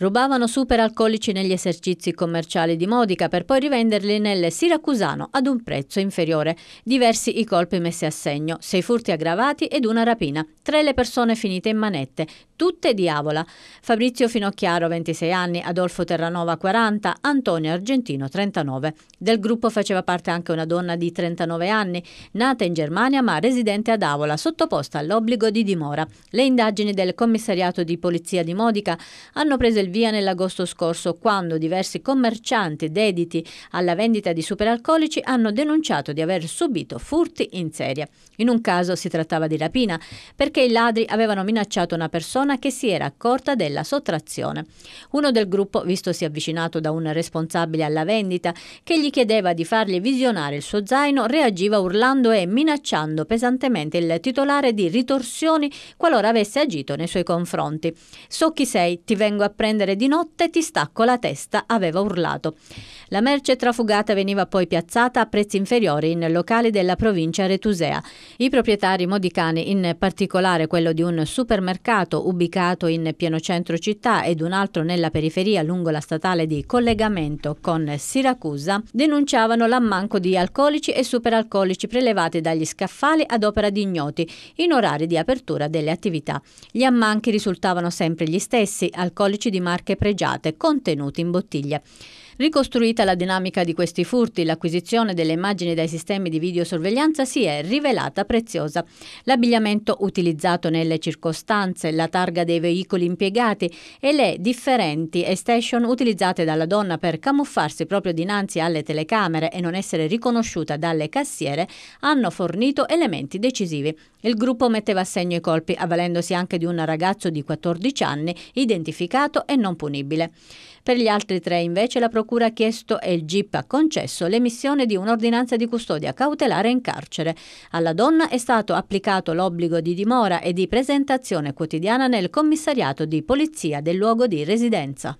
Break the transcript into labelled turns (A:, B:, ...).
A: Rubavano super alcolici negli esercizi commerciali di Modica per poi rivenderli nel Siracusano ad un prezzo inferiore. Diversi i colpi messi a segno, sei furti aggravati ed una rapina. Tre le persone finite in manette, tutte di Avola. Fabrizio Finocchiaro, 26 anni, Adolfo Terranova, 40, Antonio Argentino, 39. Del gruppo faceva parte anche una donna di 39 anni, nata in Germania ma residente ad Avola, sottoposta all'obbligo di dimora. Le indagini del commissariato di polizia di Modica hanno preso il via nell'agosto scorso, quando diversi commercianti dediti alla vendita di superalcolici hanno denunciato di aver subito furti in serie. In un caso si trattava di rapina, perché i ladri avevano minacciato una persona che si era accorta della sottrazione. Uno del gruppo, vistosi avvicinato da un responsabile alla vendita, che gli chiedeva di fargli visionare il suo zaino, reagiva urlando e minacciando pesantemente il titolare di ritorsioni qualora avesse agito nei suoi confronti. So chi sei, ti vengo a prendere scendere di notte ti stacco la testa, aveva urlato. La merce trafugata veniva poi piazzata a prezzi inferiori in locali della provincia retusea. I proprietari modicani, in particolare quello di un supermercato ubicato in pieno centro città ed un altro nella periferia lungo la statale di collegamento con Siracusa, denunciavano l'ammanco di alcolici e superalcolici prelevati dagli scaffali ad opera di ignoti in orari di apertura delle attività. Gli ammanchi risultavano sempre gli stessi, alcolici di marche pregiate contenute in bottiglia. Ricostruita la dinamica di questi furti, l'acquisizione delle immagini dai sistemi di videosorveglianza si è rivelata preziosa. L'abbigliamento utilizzato nelle circostanze, la targa dei veicoli impiegati e le differenti station utilizzate dalla donna per camuffarsi proprio dinanzi alle telecamere e non essere riconosciuta dalle cassiere hanno fornito elementi decisivi. Il gruppo metteva a segno i colpi, avvalendosi anche di un ragazzo di 14 anni identificato e non punibile. Per gli altri tre invece la procura procura ha chiesto e il GIP ha concesso l'emissione di un'ordinanza di custodia cautelare in carcere. Alla donna è stato applicato l'obbligo di dimora e di presentazione quotidiana nel commissariato di polizia del luogo di residenza.